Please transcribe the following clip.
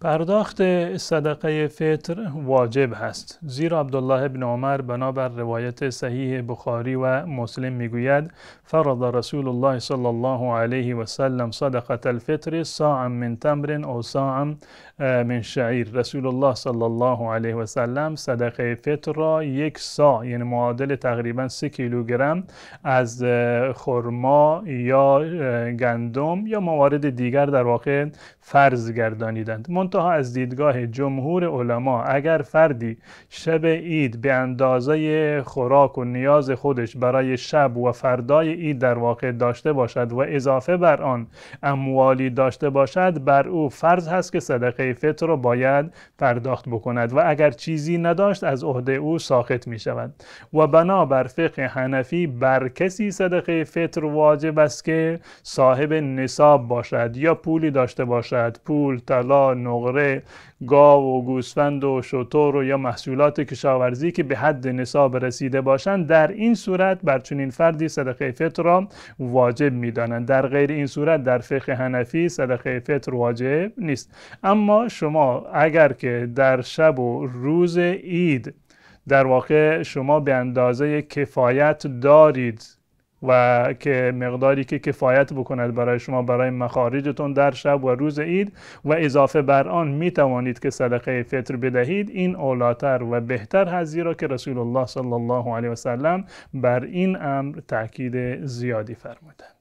پرداخت صدقه فطر واجب هست زیرا عبدالله بن عمر بنابر روایت صحیح بخاری و مسلم میگوید فرض رسول الله صلی الله علیه و سلم صدقه الفطر ساعا من تمر او ساعا من شعیر رسول الله صلی الله علیه و سلم صدقه فطر را یک سا یعنی معادل تقریبا سه کیلوگرم از خرما یا گندم یا موارد دیگر در واقع فرض گردانیدند منتها از دیدگاه جمهور علما اگر فردی شب عید به اندازه خوراک و نیاز خودش برای شب و فردای عید در واقع داشته باشد و اضافه بر آن اموالی داشته باشد بر او فرض هست که صدقه فطر رو باید پرداخت بکند و اگر چیزی نداشت از عهده او ساخت می شود و بنابر فقه حنفی بر کسی صدقه فطر واجب است که صاحب نصاب باشد یا پولی داشته باشد پول طلا مغره، گاو و گوسفند و شطور و یا محصولات کشاورزی که به حد نصاب رسیده باشند در این صورت بر چنین فردی صدقه فطر را واجب میدانند در غیر این صورت در فقه هنفی صدقه فطر واجب نیست اما شما اگر که در شب و روز عید در واقع شما به اندازه کفایت دارید و که مقداری که کفایت بکند برای شما برای مخارجتون در شب و روز عید و اضافه بر آن می توانید که صدقه فطر بدهید این اولاتر و بهتر هست زیرا که رسول الله صلی الله علیه وسلم بر این امر تاکید زیادی فرمودند